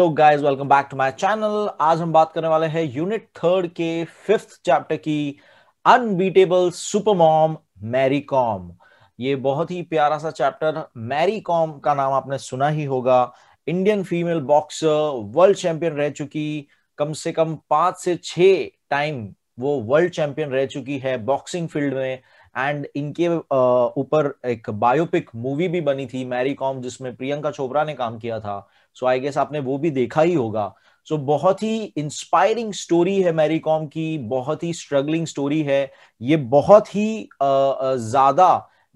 Hello guys welcome back to my channel आज हम बात करने वाले हैं यूनिट थर्ड के फिफ्थ चैप्टर की unbeatable super mom Mary Kom ये बहुत ही प्यारा सा चैप्टर मैरी कॉम का नाम आपने सुना ही होगा Indian female boxer world champion रह चुकी कम से कम पांच से छ टाइम वो वर्ल्ड चैंपियन रह चुकी है बॉक्सिंग फील्ड में एंड इनके ऊपर एक बायोपिक मूवी भी बनी थी मैरी कॉम जिसमें प्रियंका चोपड़ा ने काम किया था सो आई गेस आपने वो भी देखा ही होगा सो so, बहुत ही इंस्पायरिंग स्टोरी है मैरी कॉम की बहुत ही स्ट्रगलिंग स्टोरी है ये बहुत ही ज्यादा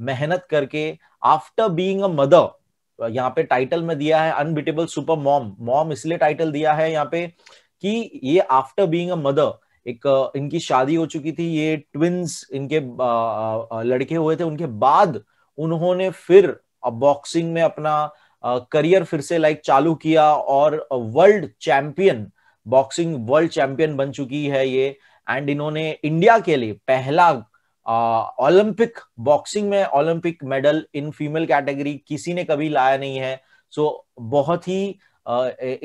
मेहनत करके आफ्टर बीइंग अ मदर यहाँ पे टाइटल में दिया है अनबिटेबल सुपर मॉम मॉम इसलिए टाइटल दिया है यहाँ पे कि ये आफ्टर बीइंग अ मदर एक इनकी शादी हो चुकी थी ये ट्विंस इनके लड़के हुए थे उनके बाद उन्होंने फिर बॉक्सिंग में अपना करियर फिर से लाइक चालू किया और world champion boxing world champion बन चुकी है ये एंड इन्होंने इंडिया के लिए पहला ओलंपिक बॉक्सिंग में Olympic medal in female category किसी ने कभी लाया नहीं है सो so, बहुत ही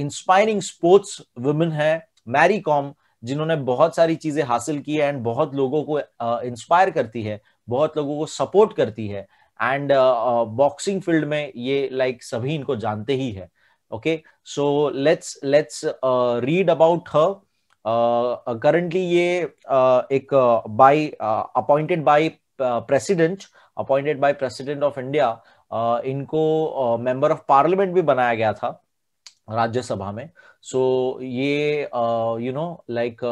इंस्पायरिंग स्पोर्ट्स वुमेन है मैरी कॉम जिन्होंने बहुत सारी चीजें हासिल की है एंड बहुत लोगों को इंस्पायर करती है बहुत लोगों को सपोर्ट करती है एंड बॉक्सिंग फील्ड में ये लाइक like, सभी इनको जानते ही है okay so let's let's read about her currently ये uh, एक by appointed by president appointed by president of India इनको मेंबर ऑफ पार्लियामेंट भी बनाया गया था राज्यसभा में सो so, ये यू नो लाइक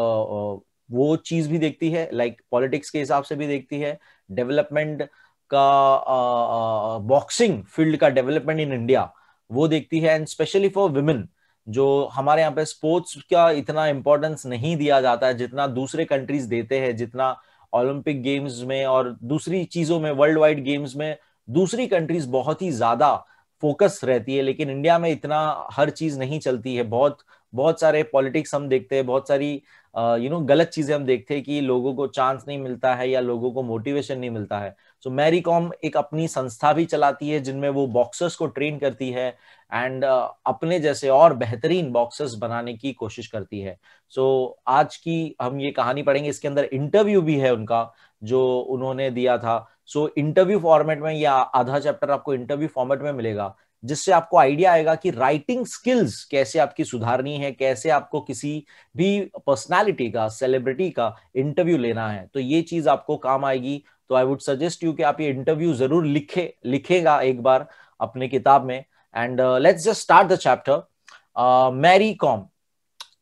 वो चीज भी देखती है लाइक like पॉलिटिक्स के हिसाब से भी देखती है डेवलपमेंट uh, का बॉक्सिंग फील्ड का डेवलपमेंट इन इंडिया वो देखती है एंड स्पेशली फॉर वुमेन जो हमारे यहाँ पे स्पोर्ट्स का इतना इम्पोर्टेंस नहीं दिया जाता है जितना दूसरे कंट्रीज देते हैं जितना ओलंपिक गेम्स में और दूसरी चीजों में वर्ल्ड वाइड गेम्स में दूसरी कंट्रीज बहुत ही ज्यादा फोकस रहती है लेकिन इंडिया में इतना हर चीज नहीं चलती है बहुत बहुत सारे पॉलिटिक्स हम देखते हैं बहुत सारी यू नो गलत चीजें हम देखते हैं कि लोगों को चांस नहीं मिलता है या लोगों को मोटिवेशन नहीं मिलता है सो मैरी कॉम एक अपनी संस्था भी चलाती है जिनमें वो बॉक्सर्स को ट्रेन करती है एंड uh, अपने जैसे और बेहतरीन बॉक्सर्स बनाने की कोशिश करती है सो so, आज की हम ये कहानी पढ़ेंगे इसके अंदर इंटरव्यू भी है उनका जो उन्होंने दिया था सो so, इंटरव्यू फॉर्मेट में या आधा चैप्टर आपको इंटरव्यू फॉर्मेट में मिलेगा जिससे आपको आइडिया आएगा कि राइटिंग स्किल्स कैसे आपकी सुधारनी है कैसे आपको किसी भी पर्सनालिटी का सेलिब्रिटी का इंटरव्यू लेना है तो ये चीज आपको काम आएगी तो आई वुड सजेस्ट यू कि आप ये इंटरव्यू जरूर लिखे लिखेगा एक बार अपने किताब में and let's just start the chapter Mary Kom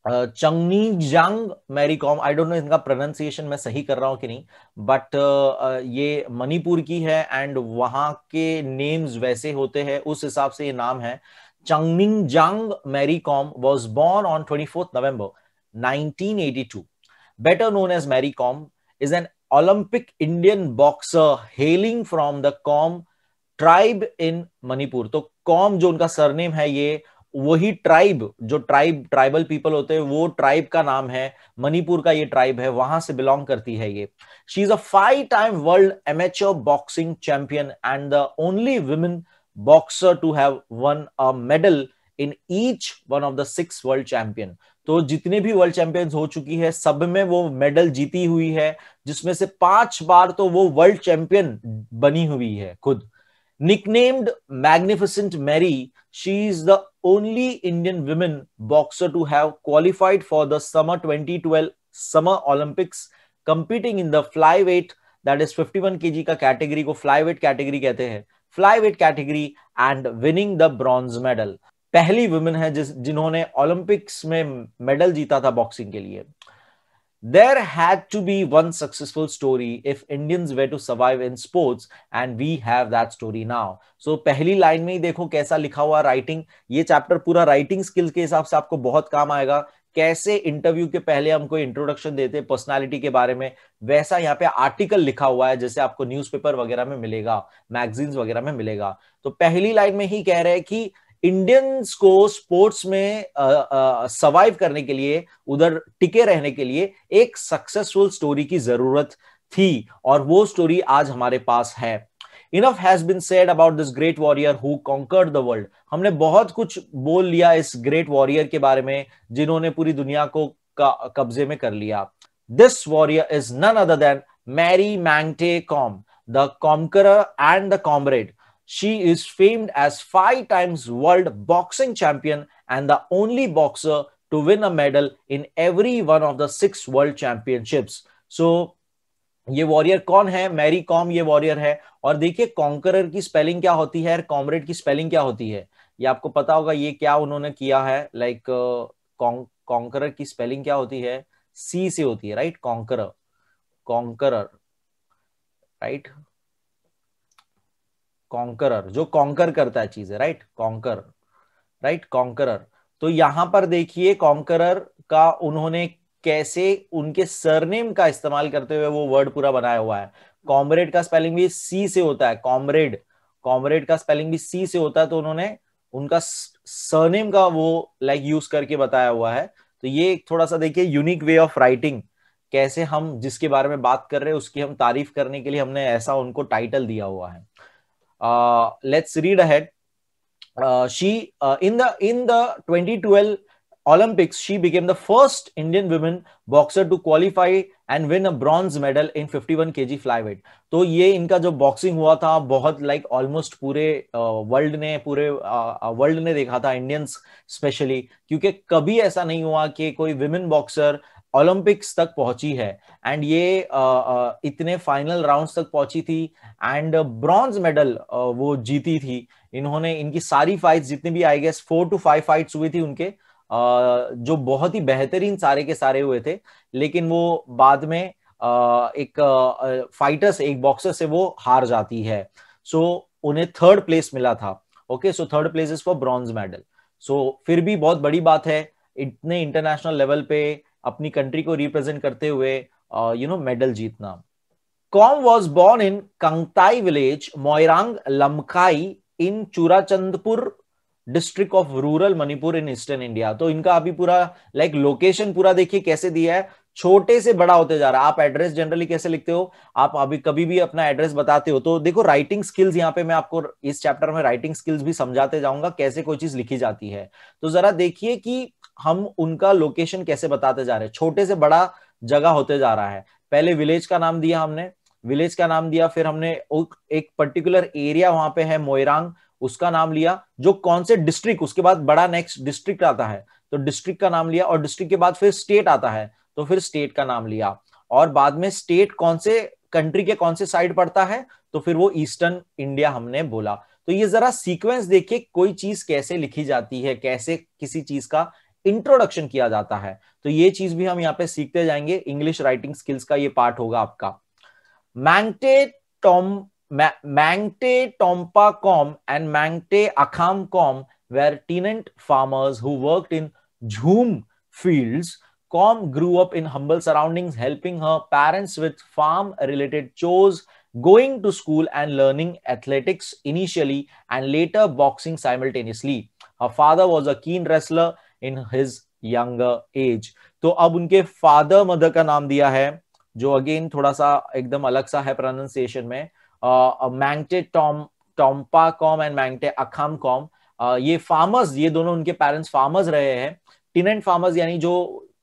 Chungneijang Mary Kom I don't know इनका प्रोनाउंसिएशन मैं सही कर रहा हूँ कि नहीं बट uh, uh, ये मणिपुर की है एंड वहां के नेम्स वैसे होते हैं उस हिसाब से ये नाम है Chungneijang Mary Kom was born on twenty fourth November 1982, better known as Mary Kom is an Olympic Indian boxer hailing from the Kom tribe in Manipur तो कॉम जो उनका सरनेम है ये वही ट्राइब जो ट्राइब ट्राइबल पीपल होते हैं वो ट्राइब का नाम है मणिपुर का ये ट्राइब है वहां से बिलोंग करती है ये she is a five time world amateur boxing champion and the only women boxer to have won a medal in each one of the six world champion तो जितने भी वर्ल्ड चैंपियंस हो चुकी है सब में वो मेडल जीती हुई है जिसमें से पांच बार तो वो वर्ल्ड चैंपियन बनी हुई है खुद nicknamed magnificent Mary she is the only Indian women boxer to have qualified for the summer 2012 summer Olympics competing in the fly weight that is fifty one K G का category को fly weight category कहते हैं fly weight category and winning the bronze medal पहली women है जिस जिन्होंने Olympics में medal जीता था बॉक्सिंग के लिए there had to be one successful story if Indians were to survive in sports and we have that story now so पहली लाइन में ही देखो कैसा लिखा हुआ राइटिंग ये चैप्टर पूरा राइटिंग स्किल्स के हिसाब से आपको बहुत काम आएगा कैसे इंटरव्यू के पहले हम कोई इंट्रोडक्शन देते हैं पर्सनालिटी के बारे में वैसा यहाँ पे आर्टिकल लिखा हुआ है जैसे आपको न्यूज़पेपर वगैरह में मिलेगा मैगजीन्स वगैरह में मिलेगा तो पहली लाइन में ही कह रहे हैं कि इंडियंस को स्पोर्ट्स में सर्वाइव करने के लिए उधर टिके रहने के लिए एक सक्सेसफुल स्टोरी की जरूरत थी और वो स्टोरी आज हमारे पास है enough has been said about this great warrior who conquered the world हमने बहुत कुछ बोल लिया इस ग्रेट वॉरियर के बारे में जिन्होंने पूरी दुनिया को कब्जे में कर लिया this warrior is none other than Mary Mangte Kom the conqueror and the comrade She is famed as five times world boxing champion and the only boxer to win a medal in every one of the six world championships. So ये warrior कौन है Mary Kom ये warrior है और देखिए conqueror की spelling क्या होती है और कॉमरेड की स्पेलिंग क्या होती है ये आपको पता होगा ये क्या उन्होंने किया है लाइक कॉन्करर uh, की स्पेलिंग क्या होती है सी से होती है right conqueror conqueror right conqueror जो कॉन्कर करता है चीजें राइट कॉन्कर राइट कॉन्करर तो यहां पर देखिए कॉन्करर का उन्होंने कैसे उनके सरनेम का इस्तेमाल करते हुए वो वर्ड पूरा बनाया हुआ है कॉमरेड का स्पेलिंग भी सी से होता है कॉमरेड कॉमरेड का स्पेलिंग भी सी से होता है तो उन्होंने उनका सरनेम का वो लाइक like, यूज करके बताया हुआ है तो ये एक थोड़ा सा देखिए यूनिक वे ऑफ राइटिंग कैसे हम जिसके बारे में बात कर रहे हैं उसकी हम तारीफ करने के लिए हमने ऐसा उनको टाइटल दिया हुआ है Uh, let's read ahead. Uh, she uh, in the in the 2012 Olympics, she became the first Indian women boxer to qualify and win a bronze medal in 51 kg flyweight तो ये इनका जो बॉक्सिंग हुआ था बहुत लाइक like, ऑलमोस्ट पूरे world uh, ने पूरे वर्ल्ड uh, ने देखा था इंडियंस स्पेशली क्योंकि कभी ऐसा नहीं हुआ कि कोई विमेन बॉक्सर ओलंपिक्स तक पहुंची है एंड ये इतने फाइनल राउंड्स तक पहुंची थी एंड ब्रॉन्ज मेडल वो जीती थी इन्होंने इनकी सारी फाइट्स जितने भी I guess four to five fights हुई थी उनके जो बहुत ही बेहतरीन सारे के सारे हुए थे लेकिन वो बाद में एक फाइटर्स एक बॉक्सर से वो हार जाती है सो so, उन्हें थर्ड प्लेस मिला था okay so third place is for bronze medal so फिर भी बहुत बड़ी बात है इतने इंटरनेशनल लेवल पे अपनी कंट्री को रिप्रेजेंट करते हुए यू नो मेडल जीतना Kom was born in Kangathei village Moirang Lamkhai in Churachandpur district of rural Manipur in eastern India तो इनका अभी पूरा लाइक like, लोकेशन पूरा देखिए कैसे दिया है छोटे से बड़ा होते जा रहा है आप एड्रेस जनरली कैसे लिखते हो आप अभी कभी भी अपना एड्रेस बताते हो तो देखो राइटिंग स्किल्स यहाँ पे मैं आपको इस चैप्टर में राइटिंग स्किल्स भी समझाते जाऊंगा कैसे कोई चीज लिखी जाती है तो जरा देखिए कि हम उनका लोकेशन कैसे बताते जा रहे हैं छोटे से बड़ा जगह होते जा रहा है पहले विलेज का नाम दिया हमने विलेज का नाम दिया फिर हमने एक पर्टिकुलर एरिया वहां पे है मोयरांग उसका नाम लिया जो कौन से डिस्ट्रिक्ट उसके बाद बड़ा नेक्स्ट डिस्ट्रिक्ट आता है तो डिस्ट्रिक्ट का नाम लिया और डिस्ट्रिक्ट के बाद फिर स्टेट आता है तो फिर स्टेट का नाम लिया और बाद में स्टेट कौन से कंट्री के कौन से साइड पड़ता है तो फिर वो ईस्टर्न इंडिया हमने बोला तो ये जरा सीक्वेंस देखिए कोई चीज कैसे लिखी जाती है कैसे किसी चीज का इंट्रोडक्शन किया जाता है तो ये चीज भी हम यहाँ पे सीखते जाएंगे इंग्लिश राइटिंग स्किल्स का ये पार्ट होगा आपका Mangte Tom Mangte Tompa Kom and Mangte Akham Kom were tenant farmers who work in jhum fields Kom grew up in humble surrounding helping her parents with farm related चोज going to school and learning athletics initially and later boxing simultaneously her father was a keen wrestler in his young age तो अब उनके father mother का नाम दिया है जो again थोड़ा सा एकदम अलग सा है प्रोनाउंसिएशन में मैंगटे टॉम टॉम्पा कॉम एंड मैंगटे अखाम कॉम ये फार्मर्स ये दोनों उनके पेरेंट्स फार्मर्स रहे हैं टिनेंट फार्मर्स यानी जो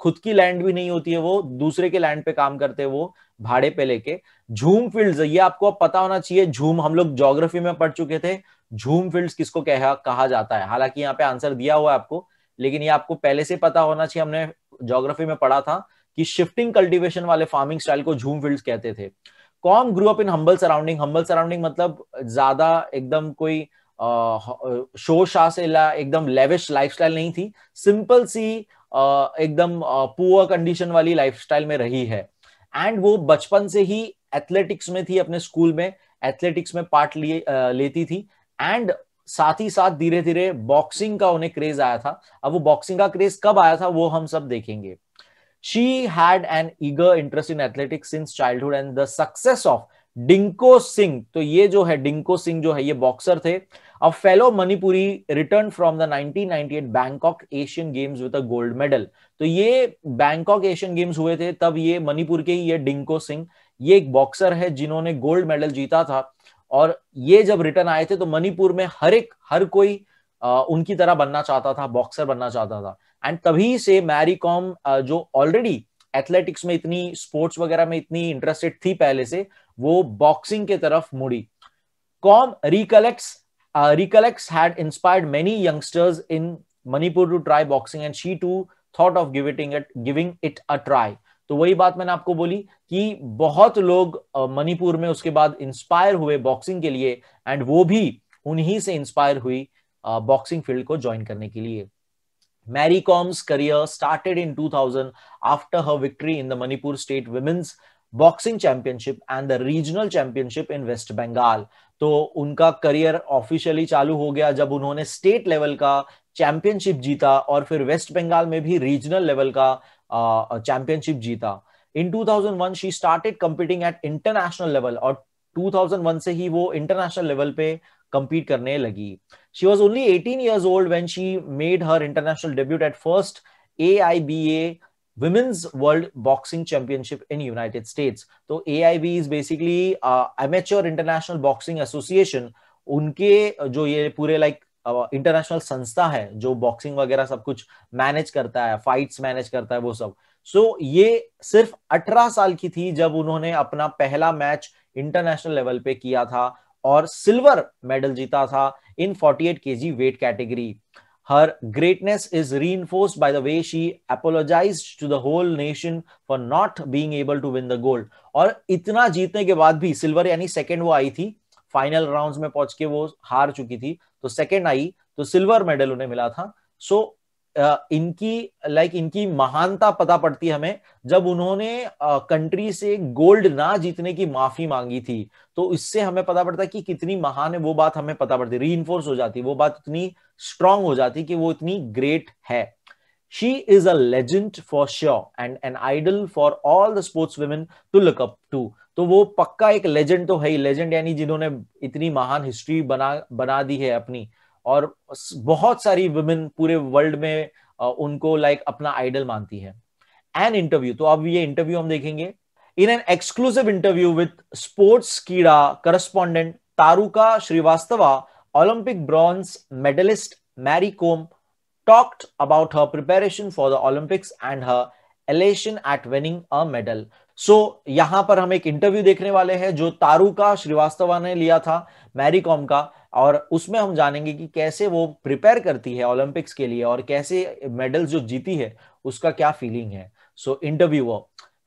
खुद की लैंड भी नहीं होती है वो दूसरे के लैंड पे काम करते हैं वो भाड़े पे लेके झूम फील्ड्स ये आपको अब पता होना चाहिए झूम हम लोग ज्योग्राफी में पढ़ चुके थे झूम फील्ड्स किसको कहा, कहा जाता है हालांकि यहाँ पे आंसर दिया हुआ है आपको लेकिन ये आपको पहले से पता होना चाहिए हमने जोग्राफी में पढ़ा था कि शिफ्टिंग कल्टीवेशन वाले फार्मिंग स्टाइल को झूम फील्ड कहते थे Kom grew up in humble surrounding humble surrounding मतलब ज्यादा एकदम कोई शो शाह से एकदम लेविश लाइफ नहीं थी सिंपल सी एकदम पुअर कंडीशन वाली लाइफ में रही है एंड वो बचपन से ही एथलेटिक्स में थी अपने स्कूल में एथलेटिक्स में पार्ट लिए लेती थी एंड साथ ही साथ धीरे धीरे बॉक्सिंग का उन्हें क्रेज आया था अब वो बॉक्सिंग का क्रेज कब आया था वो हम सब देखेंगे she had an eager interest in athletics since childhood and the success of Dingko Singh तो ये जो है डिंको सिंह जो है ये बॉक्सर थे अब fellow Manipuri return from the 1998 Bangkok Asian games with a gold medal तो ये बैंकॉक एशियन गेम्स हुए थे तब ये मणिपुर के ही ये डिंको सिंह ये एक बॉक्सर है जिन्होंने गोल्ड मेडल जीता था और ये जब रिटर्न आए थे तो मणिपुर में हर एक हर कोई आ, उनकी तरह बनना चाहता था बॉक्सर बनना चाहता था एंड तभी से मैरी कॉम जो ऑलरेडी एथलेटिक्स में इतनी स्पोर्ट्स वगैरह में इतनी इंटरेस्टेड थी पहले से वो बॉक्सिंग के तरफ मुड़ी Kom recollect recollect had inspired many youngsters in Manipur to try boxing and she too thought of giving it a try तो वही बात मैंने आपको बोली कि बहुत लोग मणिपुर में उसके बाद इंस्पायर हुए बॉक्सिंग के लिए एंड वो भी उन्हीं से इंस्पायर हुई बॉक्सिंग फील्ड को ज्वाइन करने के लिए Mary Kom's career started in 2000 after her victory in the Manipur state women's boxing championship and the regional championship in West Bengal तो उनका करियर ऑफिशियली चालू हो गया जब उन्होंने स्टेट लेवल का चैंपियनशिप जीता और फिर वेस्ट बंगाल में भी रीजनल लेवल का चैंपियनशिप जीता in two thousand one she started competing at international level और टू थाउजेंड वन से ही वो इंटरनेशनल लेवल पे कम्पीट करने लगी she was only eighteen years old when she made her international debut at first A I B A women's world boxing championship in United States तो A I B is basically amateur international boxing association उनके जो ये पूरे like like, international संस्था है जो boxing वगैरह सब कुछ मैनेज करता है फाइट्स मैनेज करता है वो सब सो so, ये सिर्फ 18 साल की थी जब उन्होंने अपना पहला मैच इंटरनेशनल लेवल पे किया था और सिल्वर मेडल जीता था in 48 KG weight category her greatness is enforced by the way she apologized to the whole nation for not being able to win the gold और इतना जीतने के बाद भी सिल्वर यानी सेकेंड वो आई थी फाइनल राउंड में पहुंच के वो हार चुकी थी तो सेकेंड आई तो सिल्वर मेडल उन्हें मिला था सो so, इनकी लाइक इनकी महानता पता पड़ती हमें जब उन्होंने कंट्री से गोल्ड ना जीतने की माफी मांगी थी तो इससे हमें पता पड़ता कि कितनी महान है वो बात हमें पता पड़ती री इन्फोर्स हो जाती वो बात इतनी स्ट्रांग हो जाती कि वो इतनी ग्रेट है she is a legend for sure and an idol for all the sports women to look up to तो वो पक्का एक लेजेंड तो है ही लेजेंड यानी जिन्होंने इतनी महान हिस्ट्री बना बना दी है अपनी और बहुत सारी वुमेन पूरे वर्ल्ड में उनको लाइक अपना आइडल मानती है एन इंटरव्यू तो अब ये इंटरव्यू हम देखेंगे in an exclusive interview with Sportskeeda correspondent Taruka Srivastava Olympic bronze medalist Mary Kom talked about her preparation for the Olympics and her elation at winning a medal so so, यहां पर हम एक interview देखने वाले हैं जो तारुका श्रीवास्तवा ने लिया था मैरीकॉम का और उसमें हम जानेंगे कि कैसे वो प्रिपेयर करती है ओलंपिक्स के लिए और कैसे मेडल्स जो जीती है उसका क्या फीलिंग है सो वो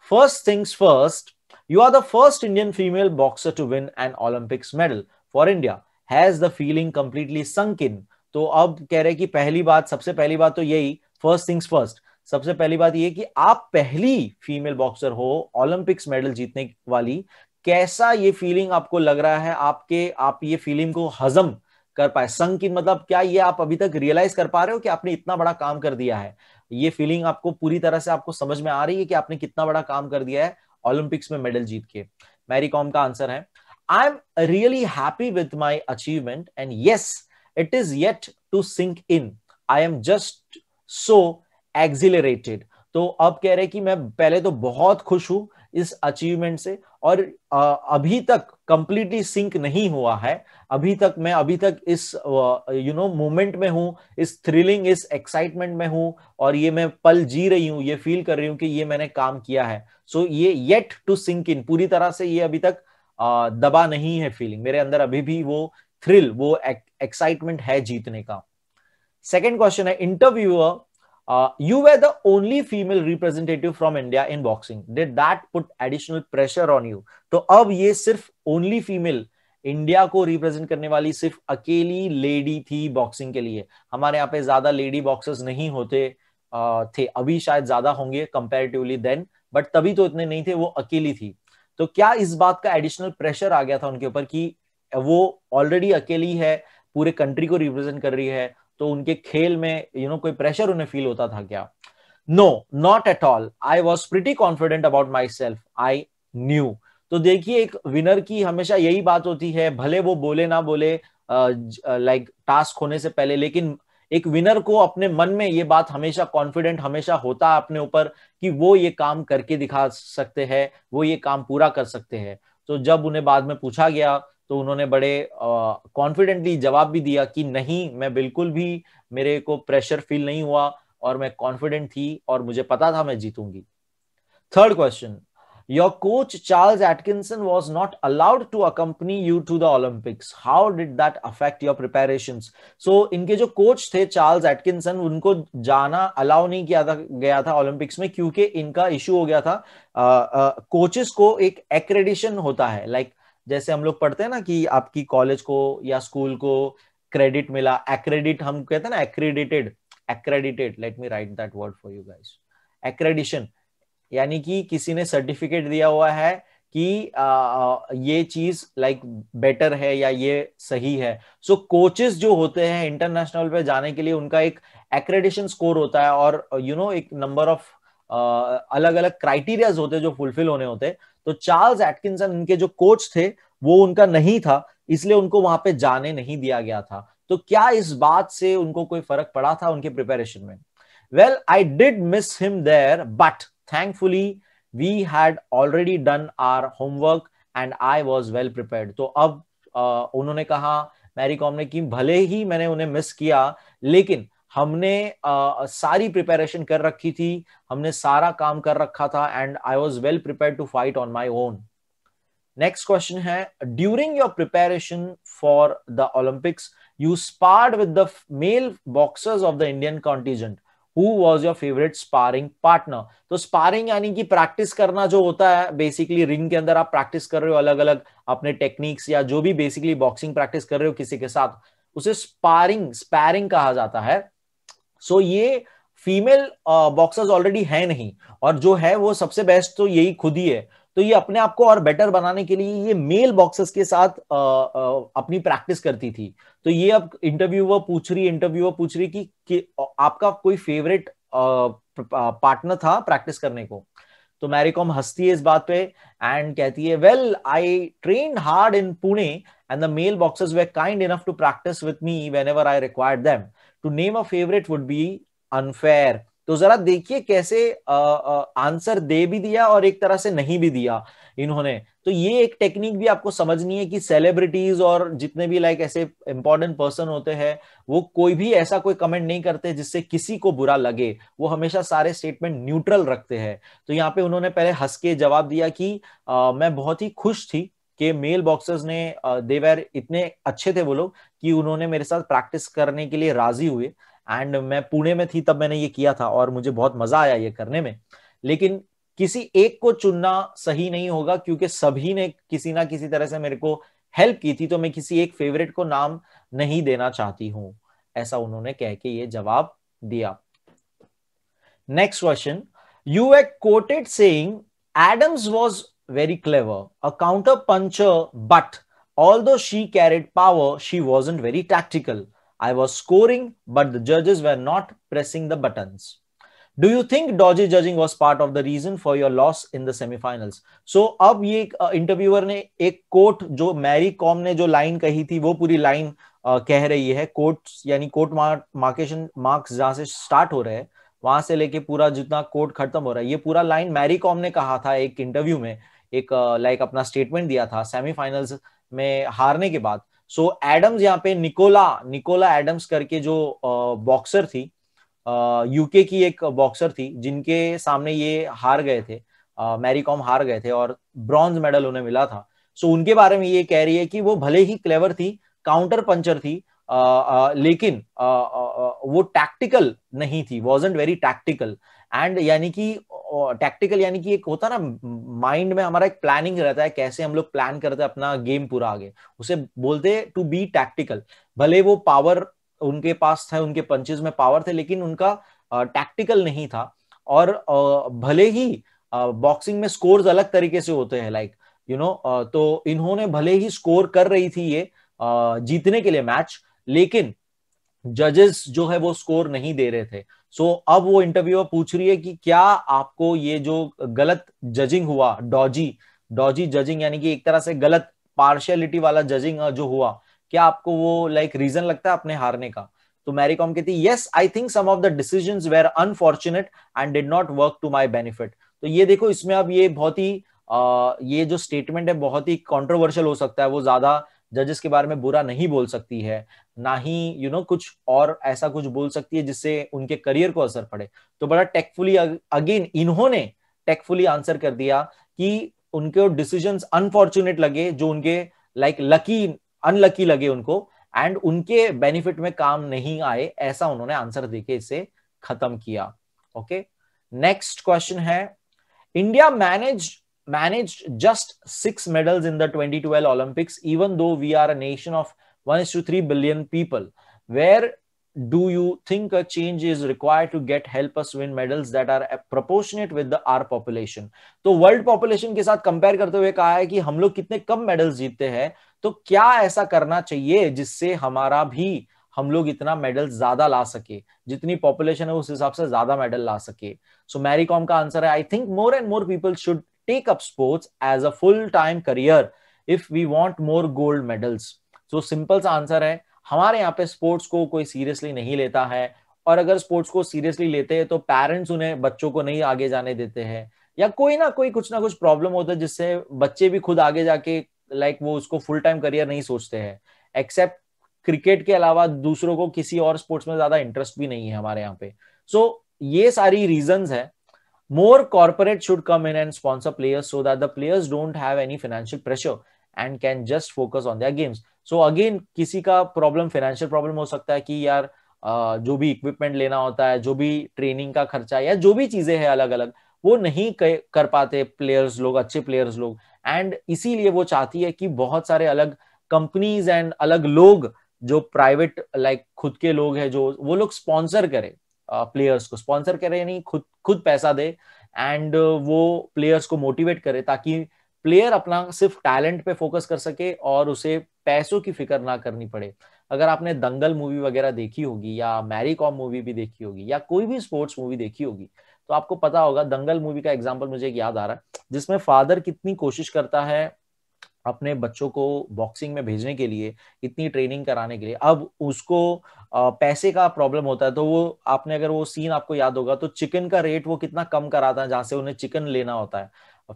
first things first you are the first Indian female boxer to win an Olympics medal for India has the feeling completely sunk in तो अब कह रहे कि पहली बात सबसे पहली बात तो यही फर्स्ट थिंग्स फर्स्ट सबसे पहली बात यह कि आप पहली फीमेल बॉक्सर हो ओलंपिक्स मेडल जीतने वाली कैसा ये फीलिंग आपको लग रहा है आपके आप ये फीलिंग को हजम कर पाए संघ की मतलब क्या ये आप अभी तक रियलाइज कर पा रहे हो कि आपने इतना बड़ा काम कर दिया है ये फीलिंग आपको पूरी तरह से आपको समझ में आ रही है कि आपने कितना बड़ा काम कर दिया है ओलंपिक्स में मेडल जीत के मैरी कॉम का आंसर है I am really happy with my achievement and yes it is yet to sink in I am just so exhilarated तो अब कह रहे कि मैं पहले तो बहुत खुश हूं इस अचीवमेंट से और अभी तक कंप्लीटली सिंक नहीं हुआ है अभी तक मैं अभी तक इस यू नो मोमेंट में हूं इस थ्रिलिंग इस एक्साइटमेंट में हूं और ये मैं पल जी रही हूं ये फील कर रही हूं कि ये मैंने काम किया है सो so, ये येट टू सिंक इन पूरी तरह से ये अभी तक दबा नहीं है फीलिंग मेरे अंदर अभी भी वो थ्रिल वो एक्साइटमेंट है जीतने का सेकेंड क्वेश्चन है interviewer you uh, you the only female representative from India in boxing boxing. That put additional pressure on you तो अब ये सिर्फ ओनली फीमेल इंडिया को रिप्रेजेंट करने वाली सिर्फ अकेली लेडी थी बॉक्सिंग के लिए हमारे यहाँ पे ज्यादा लेडी बॉक्सर्स नहीं होते uh, थे अभी शायद ज्यादा होंगे कंपेरेटिवली देन बट तभी तो इतने नहीं थे वो अकेली थी तो क्या इस बात का एडिशनल प्रेशर आ गया था उनके ऊपर कि वो ऑलरेडी अकेली है पूरे कंट्री को रिप्रेजेंट कर रही है तो उनके खेल में यू you नो know, कोई प्रेशर उन्हें फील होता था क्या no not at all I was pretty confident about myself I knew तो देखिए एक विनर की हमेशा यही बात होती है भले वो बोले ना बोले लाइक टास्क होने से पहले लेकिन एक विनर को अपने मन में ये बात हमेशा कॉन्फिडेंट हमेशा होता है अपने ऊपर कि वो ये काम करके दिखा सकते हैं वो ये काम पूरा कर सकते हैं तो जब उन्हें बाद में पूछा गया तो उन्होंने बड़े कॉन्फिडेंटली जवाब भी दिया कि नहीं मैं बिल्कुल भी मेरे को प्रेशर फील नहीं हुआ और मैं कॉन्फिडेंट थी और मुझे पता था मैं जीतूंगी third question your coach Charles Atkinson was not allowed to accompany you to the Olympics how did that affect your preparation so इनके जो कोच थे चार्ल्स एटकिंसन उनको जाना अलाउ नहीं किया था गया था ओलंपिक्स में क्योंकि इनका इश्यू हो गया था कोचेस uh, uh, को एक एक्रेडिशन होता है लाइक like, जैसे हम लोग पढ़ते हैं ना कि आपकी कॉलेज को या स्कूल को क्रेडिट मिला एक्रेडिट हम कहते हैं ना accredited accredited let me write that word for you guys accreditation यानी कि किसी ने सर्टिफिकेट दिया हुआ है कि आ, ये चीज लाइक बेटर है या ये सही है सो so, कोचेस जो होते हैं इंटरनेशनल पे जाने के लिए उनका एक एक्रेडिशन स्कोर होता है और यू you नो know, एक नंबर ऑफ अलग अलग क्राइटेरियाज होते हैं जो फुलफिल होने होते हैं तो चार्ल्स एटकिंसन उनके जो कोच थे वो उनका नहीं था इसलिए उनको वहां पे जाने नहीं दिया गया था तो क्या इस बात से उनको कोई फर्क पड़ा था उनके प्रिपेरेशन में well I did miss him there but thankfully we had already done our homework and I was well prepare तो अब आ, उन्होंने कहा मैरी कॉम ने कि भले ही मैंने उन्हें मिस किया लेकिन हमने सारी प्रिपेरेशन कर रखी थी हमने सारा काम कर रखा था and I was well prepare to fight on my own next question है during your preparation for the Olympics you sparred with the male boxers of the Indian contingent who was your favourite sparring partner तो sparring यानी कि practice करना जो होता है basically ring के अंदर आप प्रैक्टिस कर रहे हो अलग अलग अपने टेक्निक्स या जो भी बेसिकली बॉक्सिंग प्रैक्टिस कर रहे हो किसी के साथ उसे स्पारिंग स्पैरिंग कहा जाता है सो ये फीमेल बॉक्सर्स ऑलरेडी है नहीं और जो है वो सबसे बेस्ट तो यही खुद ही है तो ये अपने आप को और बेटर बनाने के लिए ये मेल बॉक्सर्स के साथ आ, uh, आ, uh, अपनी प्रैक्टिस करती थी तो ये अब इंटरव्यू वह पूछ रही इंटरव्यू वह पूछ रही कि, कि uh, आपका कोई फेवरेट पार्टनर था प्रैक्टिस करने को तो कॉम हंसती है इस बात पे एंड कहती है well I train hard in Pune and the male boxers were kind enough to practice with me whenever I required them to name a favourite would be unfair तो जरा देखिए कैसे आंसर दे भी दिया और एक तरह से नहीं भी दिया इन्होंने तो ये एक टेक्निक भी आपको समझनी है कि सेलिब्रिटीज और जितने भी लाइक ऐसे इंपॉर्टेंट पर्सन होते हैं वो कोई भी ऐसा कोई कमेंट नहीं करते जिससे किसी को बुरा लगे वो हमेशा सारे स्टेटमेंट न्यूट्रल रखते हैं तो यहाँ पे उन्होंने पहले हंस के जवाब दिया कि आ, मैं बहुत ही खुश थी कि मेल बॉक्सर्स ने देवर इतने अच्छे थे वो लोग कि उन्होंने मेरे साथ प्रैक्टिस करने के लिए राजी हुए एंड मैं पुणे में थी तब मैंने ये किया था और मुझे बहुत मजा आया ये करने में लेकिन किसी एक को चुनना सही नहीं होगा क्योंकि सभी ने किसी ना किसी तरह से मेरे को हेल्प की थी तो मैं किसी एक फेवरेट को नाम नहीं देना चाहती हूं ऐसा उन्होंने कह के ये जवाब दिया next question you were quoted saying Adams was very clever a counter puncher but Although she carried power, she wasn't very tactical. I was scoring, but the judges were not pressing the buttons. Do you think dodgy judging was part of the reason for your loss in the semifinals so अब ये interviewer uh, ने एक coat जो Mary Kom ने जो line कही थी वो पूरी लाइन uh, कह रही है कोट यानी कोट मार्केशन मार्क्स जहां से स्टार्ट हो रहे हैं वहां से लेके पूरा जितना कोट खत्म हो रहा है ये पूरा लाइन मैरी कॉम ने कहा था एक इंटरव्यू में एक लाइक अपना स्टेटमेंट दिया था सेमीफाइनल्स में हारने के बाद सो so, एडम्स यहाँ पे निकोला निकोला एडम्स करके जो बॉक्सर थी यूके की एक बॉक्सर थी जिनके सामने ये हार गए थे मैरी कॉम हार गए थे और ब्रॉन्ज मेडल उन्हें मिला था सो so, उनके बारे में ये कह रही है कि वो भले ही क्लेवर थी काउंटर पंचर थी आ, आ, लेकिन आ, आ, आ, वो टैक्टिकल नहीं थी वॉज वेरी टैक्टिकल एंड यानी कि टैक्टिकल यानी कि एक होता ना माइंड में हमारा एक प्लानिंग रहता है कैसे हम लोग प्लान करते हैं अपना गेम पूरा आगे उसे बोलते हैं टू बी टैक्टिकल भले वो पावर उनके पास था उनके पंचेज में पावर थे लेकिन उनका टैक्टिकल नहीं था और भले ही बॉक्सिंग में स्कोर अलग तरीके से होते हैं लाइक यू नो तो इन्होंने भले ही स्कोर कर रही थी ये जीतने के लिए मैच लेकिन जजेस जो है वो स्कोर नहीं दे रहे थे सो so, अब वो इंटरव्यू पूछ रही है कि क्या आपको ये जो गलत जजिंग हुआ डॉजी डॉजी जजिंग यानी कि एक तरह से गलत पार्शियलिटी वाला जजिंग जो हुआ क्या आपको वो लाइक like, रीजन लगता है अपने हारने का तो मैरी कॉम कहती yes I think some of the decision were unfortunate and did not work to my benefit तो ये देखो इसमें अब ये बहुत ही आ, ये जो स्टेटमेंट है बहुत ही कॉन्ट्रोवर्शियल हो सकता है वो ज्यादा जजेस के बारे में बुरा नहीं बोल सकती है ना ही यू you नो know, कुछ और ऐसा कुछ बोल सकती है जिससे उनके करियर को असर पड़े तो बड़ा टेकफुली अगेन इन्होंने टेकफुली आंसर कर दिया कि उनके डिसीजन अनफॉर्चुनेट लगे जो उनके लाइक लकी अनलकी लगे उनको एंड उनके बेनिफिट में काम नहीं आए ऐसा उन्होंने आंसर देके इसे खत्म किया ओके नेक्स्ट क्वेश्चन है India manage managed just six medals in the 2012 Olympics, even though we are a nation of 1 is to 3 billion people. Where do you think a change is required to get help us win medals that are proportionate with the our population तो world population के साथ compare करते हुए कहा है कि हम लोग कितने कम मेडल्स जीतते हैं तो क्या ऐसा करना चाहिए जिससे हमारा भी हम लोग इतना मेडल ज्यादा ला सके जितनी पॉपुलेशन है उस हिसाब से ज्यादा मेडल ला सके सो मैरी कॉम का आंसर है I think more and more people should take up sports as a full time career if we want more gold medals so simple sa answer है हमारे यहाँ पे स्पोर्ट्स को कोई सीरियसली नहीं लेता है और अगर स्पोर्ट्स को सीरियसली लेते हैं तो पेरेंट्स उन्हें बच्चों को नहीं आगे जाने देते हैं या कोई ना कोई कुछ ना कुछ प्रॉब्लम होता है जिससे बच्चे भी खुद आगे जाके लाइक वो उसको फुल टाइम करियर नहीं सोचते हैं एक्सेप्ट क्रिकेट के अलावा दूसरों को किसी और स्पोर्ट्स में ज्यादा इंटरेस्ट भी नहीं है हमारे यहाँ पे सो so, ये सारी रीजन है More corporate should come in and sponsor players so that the players don't have any financial pressure and can just focus on their games. So again, kisi ka problem financial problem ho sakta hai ki yaar Uh, जो भी equipment लेना होता है जो भी training का खर्चा या जो भी चीजें हैं अलग अलग वो नहीं कर पाते प्लेयर्स लोग अच्छे प्लेयर्स लोग एंड इसीलिए वो चाहती है कि बहुत सारे अलग कंपनीज एंड अलग लोग जो प्राइवेट लाइक like, खुद के लोग हैं जो वो लोग स्पॉन्सर करें प्लेयर्स को स्पॉन्सर करे नहीं खुद खुद पैसा दे एंड वो प्लेयर्स को मोटिवेट करे ताकि प्लेयर अपना सिर्फ टैलेंट पे फोकस कर सके और उसे पैसों की फिक्र ना करनी पड़े अगर आपने दंगल मूवी वगैरह देखी होगी या मैरी कॉम मूवी भी देखी होगी या कोई भी स्पोर्ट्स मूवी देखी होगी तो आपको पता होगा दंगल मूवी का एग्जाम्पल मुझे एक याद आ रहा है जिसमें फादर कितनी कोशिश करता है अपने बच्चों को बॉक्सिंग में भेजने के लिए इतनी ट्रेनिंग कराने के लिए अब उसको पैसे का प्रॉब्लम होता है तो वो आपने अगर वो सीन आपको याद होगा तो चिकन का रेट वो कितना कम कराता है जहाँ से उन्हें चिकन लेना होता है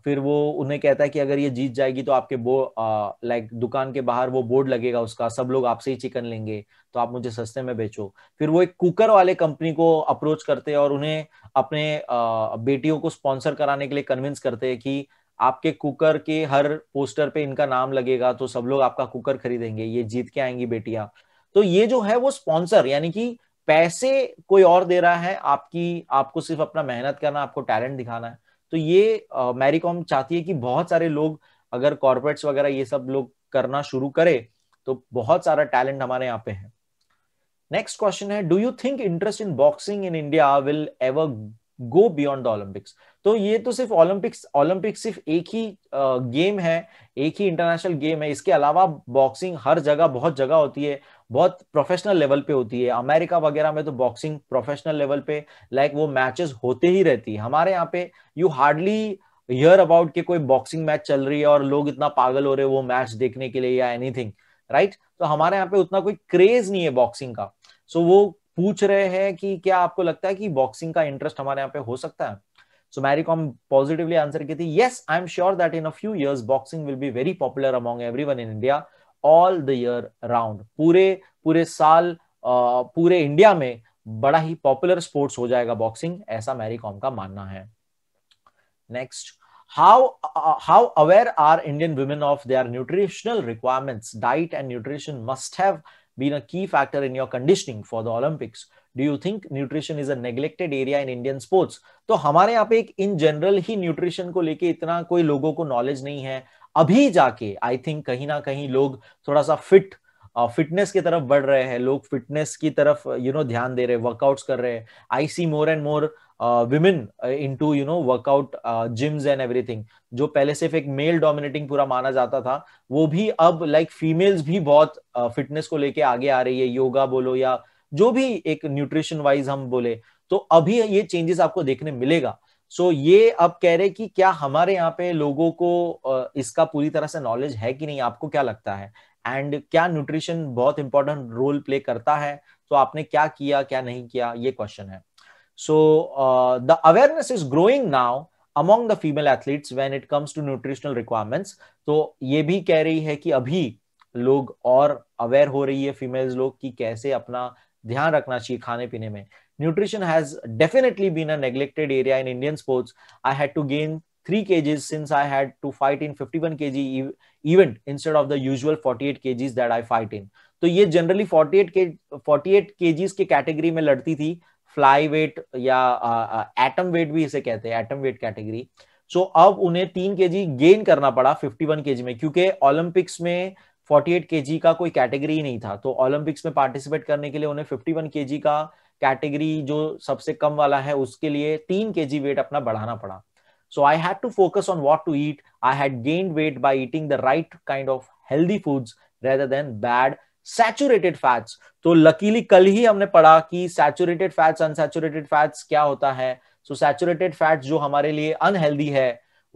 फिर वो उन्हें कहता है कि अगर ये जीत जाएगी तो आपके बो लाइक दुकान के बाहर वो बोर्ड लगेगा उसका सब लोग आपसे ही चिकन लेंगे तो आप मुझे सस्ते में बेचो फिर वो एक कुकर वाले कंपनी को अप्रोच करते हैं और उन्हें अपने आ, बेटियों को स्पॉन्सर कराने के लिए कन्विंस करते हैं कि आपके कुकर के हर पोस्टर पे इनका नाम लगेगा तो सब लोग आपका कुकर खरीदेंगे ये जीत के आएंगी बेटिया तो ये जो है वो स्पॉन्सर यानी कि पैसे कोई और दे रहा है आपकी आपको सिर्फ अपना मेहनत करना आपको टैलेंट दिखाना है तो ये मैरीकॉम चाहती है कि बहुत सारे लोग अगर कॉर्पोरेट्स वगैरह ये सब लोग करना शुरू करे तो बहुत सारा टैलेंट हमारे यहाँ पे है नेक्स्ट क्वेश्चन है do you think interest in boxing in India will ever go beyond the Olympics तो ये तो सिर्फ ओलंपिक्स ओलंपिक सिर्फ एक ही गेम है एक ही इंटरनेशनल गेम है इसके अलावा बॉक्सिंग हर जगह बहुत जगह होती है बहुत प्रोफेशनल लेवल पे होती है अमेरिका वगैरह में तो बॉक्सिंग प्रोफेशनल लेवल पे लाइक वो मैचेस होते ही रहती है हमारे यहाँ पे यू हार्डली हियर अबाउट के कोई बॉक्सिंग मैच चल रही है और लोग इतना पागल हो रहे हैं वो मैच देखने के लिए या एनीथिंग राइट right? तो हमारे यहाँ पे उतना कोई क्रेज नहीं है बॉक्सिंग का सो so, वो पूछ रहे हैं कि क्या आपको लगता है कि बॉक्सिंग का इंटरेस्ट हमारे यहाँ पे हो सकता है so Mary Kom positively answer की थी yes I am sure that in a few years boxing will be very popular among every one in India all the year round पूरे पूरे साल पूरे इंडिया में बड़ा ही पॉपुलर स्पोर्ट्स हो जाएगा बॉक्सिंग ऐसा मैरी कॉम का मानना है next how how aware are Indian women of their nutritional requirements diet and nutrition must have been a key factor in your conditioning for the Olympics? Do you think nutrition is a neglected area in Indian sports? तो हमारे यहाँ पे एक in general he nutrition को लेके इतना कोई लोगों को नॉलेज नहीं है अभी जाके आई थिंक कहीं ना कहीं लोग थोड़ा सा फिट फिटनेस uh, की तरफ बढ़ रहे हैं लोग फिटनेस की तरफ यू you नो know, ध्यान दे रहे हैं वर्कआउट्स कर रहे हैं I see more and more women too you know workout gyms and everything जो पहले सिर्फ एक मेल डोमिनेटिंग पूरा माना जाता था वो भी अब लाइक like, फीमेल्स भी बहुत फिटनेस uh, को लेके आगे आ रही है योगा बोलो या जो भी एक न्यूट्रिशन वाइज हम बोले तो अभी ये चेंजेस आपको देखने मिलेगा सो so, ये अब कह रहे कि क्या हमारे यहाँ पे लोगों को uh, इसका पूरी तरह से नॉलेज है कि नहीं आपको क्या लगता है एंड क्या न्यूट्रिशन बहुत इंपॉर्टेंट रोल प्ले करता है तो आपने क्या किया क्या नहीं किया ये क्वेश्चन है So uh, the awareness is growing now among the female athletes when it comes to nutritional requirements. so ye bhi keh rahi hai ki abhi log aur aware ho rahi hai females log ki kaise apna dhyan rakhna chahiye khane pine mein nutrition has definitely been a neglected area in indian sports i had to gain 3 kgs since i had to fight in 51 kg event instead of the usual 48 kgs that i fight in तो ये generally 48 के 48 kgs के category में लड़ती थी flyweight या atomweight भी इसे कहते हैं एटम वेट कैटेगरी सो अब उन्हें तीन के गेन करना पड़ा फिफ्टी वन में क्योंकि ओलंपिक्स में 48 केजी का कोई कैटेगरी ही नहीं था तो ओलंपिक्स में पार्टिसिपेट करने के लिए उन्हें 51 केजी का कैटेगरी जो सबसे कम वाला है उसके लिए तीन के वेट अपना बढ़ाना पड़ा so I had to focus on what to eat I had gained weight by eating the right kind of healthy foods rather than bad saturated fats तो लकीली कल ही हमने पढ़ा कि सैचुरेटेड फैट्स अनसेचुरेटेड फैट्स क्या होता है सो saturated fats जो हमारे लिए अनहेल्दी है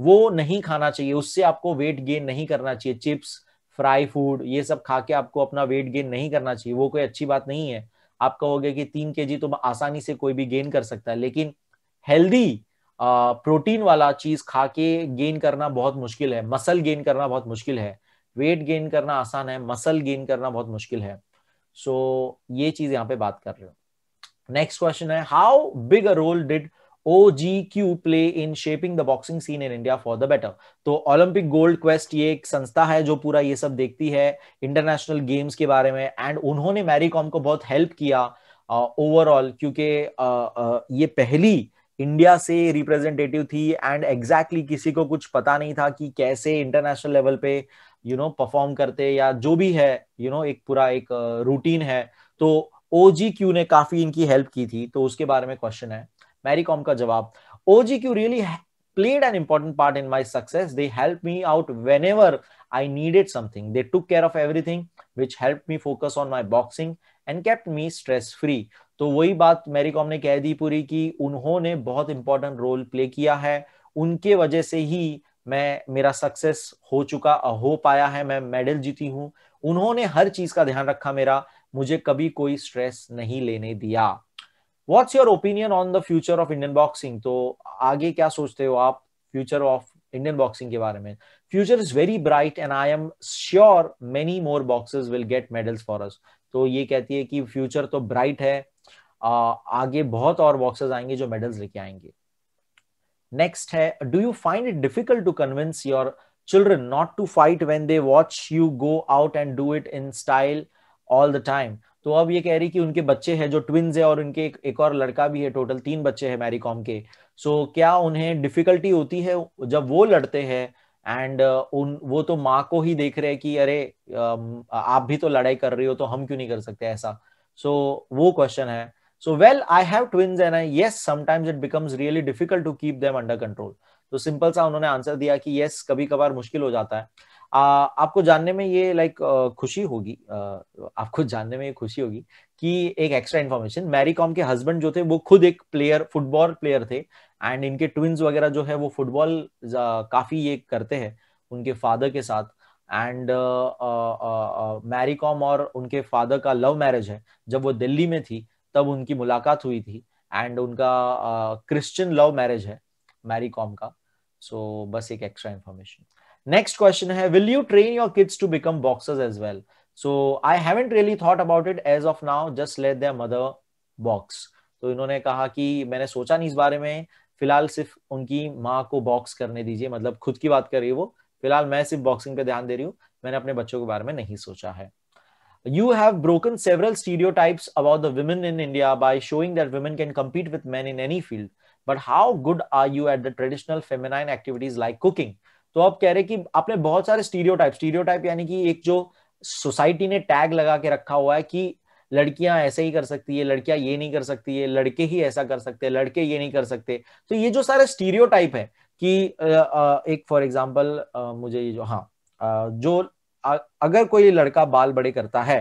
वो नहीं खाना चाहिए उससे आपको वेट गेन नहीं करना चाहिए चिप्स फ्राई फूड ये सब खा के आपको अपना वेट गेन नहीं करना चाहिए वो कोई अच्छी बात नहीं है आप कहोगे कि तीन के जी तो आसानी से कोई भी गेन कर सकता है लेकिन हेल्दी प्रोटीन वाला चीज खा के गेन करना बहुत मुश्किल है मसल गेन करना बहुत मुश्किल है वेट गेन करना आसान है मसल गेन करना बहुत मुश्किल है सो so, ये चीज यहाँ पे बात कर रहे हो नेक्स्ट क्वेश्चन है how big a role did O G Q play in shaping the boxing scene in India for the better तो ओलंपिक गोल्ड क्वेस्ट ये एक संस्था है जो पूरा ये सब देखती है इंटरनेशनल गेम्स के बारे में एंड उन्होंने मैरीकॉम को बहुत हेल्प किया ओवरऑल uh, क्योंकि uh, uh, ये पहली इंडिया से रिप्रेजेंटेटिव थी एंड एग्जैक्टली exactly किसी को कुछ पता नहीं था कि कैसे इंटरनेशनल लेवल पे uh, यू नो परफॉर्म करते या जो भी है यू you नो know, एक पूरा एक रूटीन है तो ओ जी क्यू ने काफी इनकी हेल्प की थी तो उसके बारे में क्वेश्चन है मैरी कॉम का जवाब O G Q really played an important part in my success they help me out whenever I needed something they took care of everything which help me focus on my boxing and kept me stress free तो वही बात मेरी com ने कह दी पूरी कि उन्होंने बहुत इंपॉर्टेंट रोल प्ले किया है उनके वजह से ही मैं मेरा सक्सेस हो चुका हो पाया है मैं मेडल जीती हूं उन्होंने हर चीज का ध्यान रखा मेरा मुझे कभी कोई स्ट्रेस नहीं लेने दिया what's your opinion on the future of Indian boxing तो आगे क्या सोचते हो आप फ्यूचर ऑफ इंडियन बॉक्सिंग के बारे में future is very bright and I am sure many more boxers will get medals for us तो ये कहती है कि फ्यूचर तो ब्राइट है आगे बहुत और बॉक्सर्स आएंगे जो मेडल्स लेके आएंगे नेक्स्ट है do you find it difficult to convince your children not to fight when they watch you go out and do it in style all the time तो अब ये कह रही कि उनके बच्चे हैं जो ट्विन्स है और उनके एक, एक और लड़का भी है टोटल तीन बच्चे हैं मैरी कॉम के सो so, क्या उन्हें डिफिकल्टी होती है जब वो लड़ते हैं एंड uh, उन वो तो माँ को ही देख रहे हैं कि अरे um, आप भी तो लड़ाई कर रही हो तो हम क्यों नहीं कर सकते ऐसा सो so, वो क्वेश्चन है so well i have twins and i yes sometimes it becomes really difficult to keep them under control तो सिंपल सा उन्होंने आंसर दिया कि यस कभी कभार मुश्किल हो जाता है आ, आपको जानने में ये लाइक खुशी होगी आपको जानने में ये खुशी होगी कि एक एक्स्ट्रा इन्फॉर्मेशन मैरी कॉम के हस्बैंड जो थे वो खुद एक प्लेयर फुटबॉल प्लेयर थे एंड इनके ट्विंस वगैरह जो है वो फुटबॉल काफी ये करते हैं उनके फादर के साथ एंड मैरी कॉम और उनके फादर का लव मैरिज है जब वो दिल्ली में थी तब उनकी मुलाकात हुई थी एंड उनका क्रिश्चियन लव मैरिज है मैरी कॉम का सो so, बस एक एक्स्ट्रा इन्फॉर्मेशन नेक्स्ट क्वेश्चन है will you train your kids to become boxers as well so I haven't really thought about it as of now just let their mother box तो इन्होंने कहा कि मैंने सोचा नहीं इस बारे में फिलहाल सिर्फ उनकी माँ को बॉक्स करने दीजिए मतलब खुद की बात कर रही है वो फिलहाल मैं सिर्फ बॉक्सिंग पे ध्यान दे रही हूँ मैंने अपने बच्चों के बारे में नहीं सोचा है you have broken several stereotypes about the women in India by showing that women can compete with men in any field. But how good are you at the traditional feminine activities like cooking? to aap keh rahe ki aapne bahut sare stereotypes stereotype yani ki ek jo society ne tag laga ke rakha hua hai ki लड़कियां ऐसे ही कर सकती है लड़कियां ये नहीं कर सकती है लड़के ही ऐसा कर सकते हैं लड़के ये नहीं कर सकते तो ये जो सारे स्टीरियोटाइप है कि एक फॉर एग्जाम्पल मुझे ये जो हाँ जो अगर कोई लड़का बाल बड़े करता है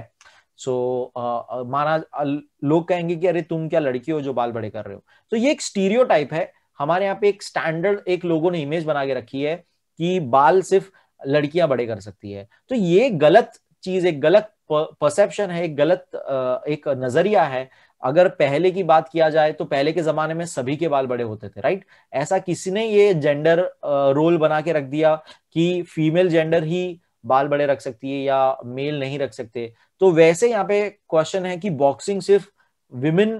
सो so, माना लोग कहेंगे कि अरे तुम क्या लड़की हो जो बाल बड़े कर रहे हो तो ये एक स्टीरियो है हमारे यहाँ पे एक स्टैंडर्ड एक लोगों ने इमेज बना के रखी है कि बाल सिर्फ लड़कियां बड़े कर सकती है तो ये गलत चीज एक गलत परसेप्शन है एक गलत एक नजरिया है अगर पहले की बात किया जाए तो पहले के जमाने में सभी के बाल बड़े होते थे राइट ऐसा किसी ने ये जेंडर रोल बना के रख दिया कि फीमेल जेंडर ही बाल बड़े रख सकती है या मेल नहीं रख सकते तो वैसे यहाँ पे क्वेश्चन है कि बॉक्सिंग सिर्फ विमेन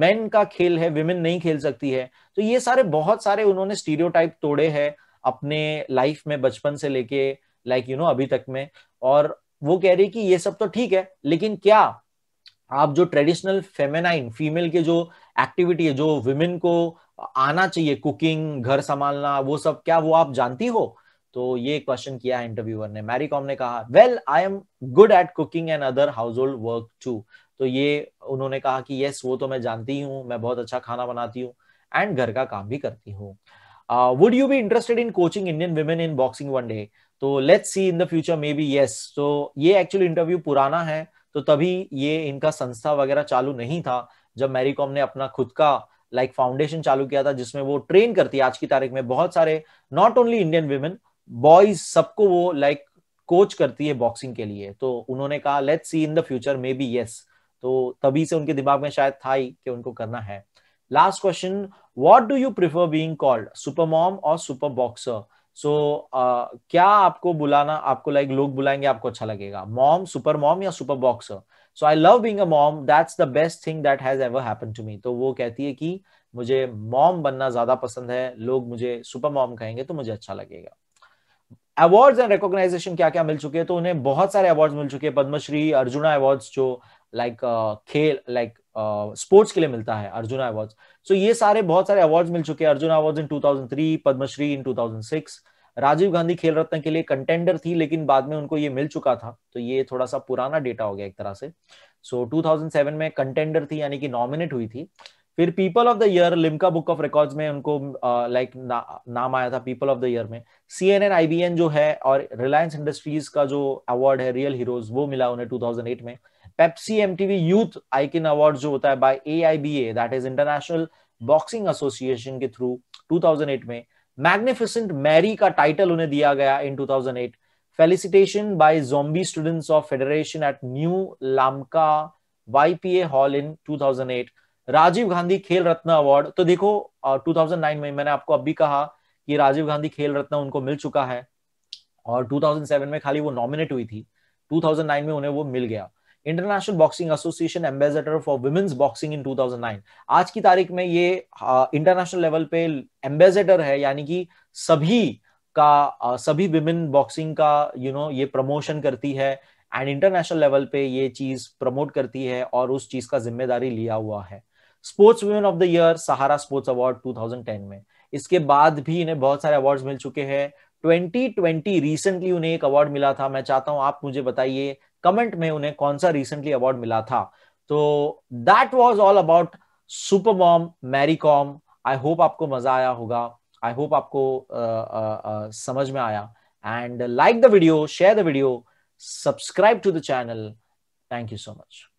मेन का खेल है विमेन नहीं खेल सकती है तो ये सारे बहुत सारे उन्होंने स्टीरियोटाइप तोड़े हैं अपने लाइफ में बचपन से लेके लाइक यू नो अभी तक में और वो कह रही कि ये सब तो ठीक है लेकिन क्या आप जो ट्रेडिशनल फेमेनाइन फीमेल के जो एक्टिविटी है जो विमेन को आना चाहिए कुकिंग घर संभालना वो सब क्या वो आप जानती हो तो ये क्वेश्चन किया है इंटरव्यूअर ने मैरी कॉम ने कहा well I am good at cooking and other household work too तो ये उन्होंने कहा कि यस वो तो मैं जानती हूँ मैं बहुत अच्छा खाना बनाती हूँ एंड घर का काम भी करती हूँ would you be interested in coaching Indian women in boxing one day तो let's see in the future maybe yes तो ये एक्चुअली इंटरव्यू पुराना है तो तभी ये इनका संस्था वगैरह चालू नहीं था जब मैरी कॉम ने अपना खुद का लाइक like, फाउंडेशन चालू किया था जिसमें वो ट्रेन करती है आज की तारीख में बहुत सारे not only Indian women boys सबको वो लाइक like, कोच करती है बॉक्सिंग के लिए तो उन्होंने कहा let's see in the future maybe yes तो तभी से उनके दिमाग में शायद था ही कि उनको करना है last question what do you prefer being called super mom और सुपर बॉक्सर सो क्या आपको बुलाना आपको लाइक like, लोग बुलाएंगे आपको अच्छा लगेगा मॉम सुपर मॉम या super boxer so I love being a mom that's the best thing that has ever happen to me तो वो कहती है कि मुझे मॉम बनना ज्यादा पसंद है लोग मुझे सुपर मॉम कहेंगे तो मुझे अच्छा लगेगा अवार्ड्स एंड रिकॉग्नाइजेशन क्या क्या मिल चुके हैं तो उन्हें बहुत सारे अवार्ड्स मिल चुके हैं पद्मश्री अर्जुना अवार्ड्स जो लाइक like, uh, खेल लाइक like, स्पोर्ट्स uh, के लिए मिलता है अर्जुना अवार्ड्स सो ये सारे बहुत सारे अवार्ड्स मिल चुके हैं Arjun awards in 2003 Padma Shri in 2006 Rajiv Gandhi Khel Ratna के लिए कंटेंडर थी लेकिन बाद में उनको ये मिल चुका था तो ये थोड़ा सा पुराना डेटा हो गया एक तरह से सो so, 2007 में कंटेंडर थी यानी कि नॉमिनेट हुई थी फिर people of the year Limca book of records में उनको लाइक uh, like, ना, नाम आया था पीपल ऑफ द ईयर में C N N I B N जो है और रिलायंस इंडस्ट्रीज का जो अवार्ड है रियल हीरोज वो मिला उन्हें 2008 में Pepsi M TV youth icon award जो होता है by A I B A that is international boxing association के थ्रू 2008 में मैग्निफिसेंट मैरी का टाइटल उन्हें दिया गया in 2008 felicitation by Zomi students of federation at new Lamka YPA hall in 2008 Rajiv Gandhi Khel Ratna award तो देखो टू थाउजेंड नाइन में मैंने आपको अब भी कहा कि राजीव गांधी खेल रत्न उनको मिल चुका है और 2007 में खाली वो नॉमिनेट हुई थी 2009 में उन्हें वो मिल गया international boxing association ambassador for women's boxing in 2009 आज की तारीख में ये इंटरनेशनल लेवल पे एम्बेसडर है यानी कि सभी का सभी विमेन बॉक्सिंग का यू you नो know, ये प्रमोशन करती है एंड इंटरनेशनल लेवल पे ये चीज प्रमोट करती है और उस चीज का जिम्मेदारी लिया हुआ है sports women of the year Sahara sports award 2010 में इसके बाद भी इन्हें बहुत सारे अवार्ड्स मिल चुके हैं 2020 रिसेंटली उन्हें एक अवार्ड मिला था मैं चाहता हूं आप मुझे बताइए कमेंट में उन्हें कौन सा रिसेंटली अवार्ड मिला था तो that was all about super mom Mary Kom I hope आपको मजा आया होगा आई होप आपको uh, uh, uh, समझ में आया and like the video share the video subscribe to the channel thank you so much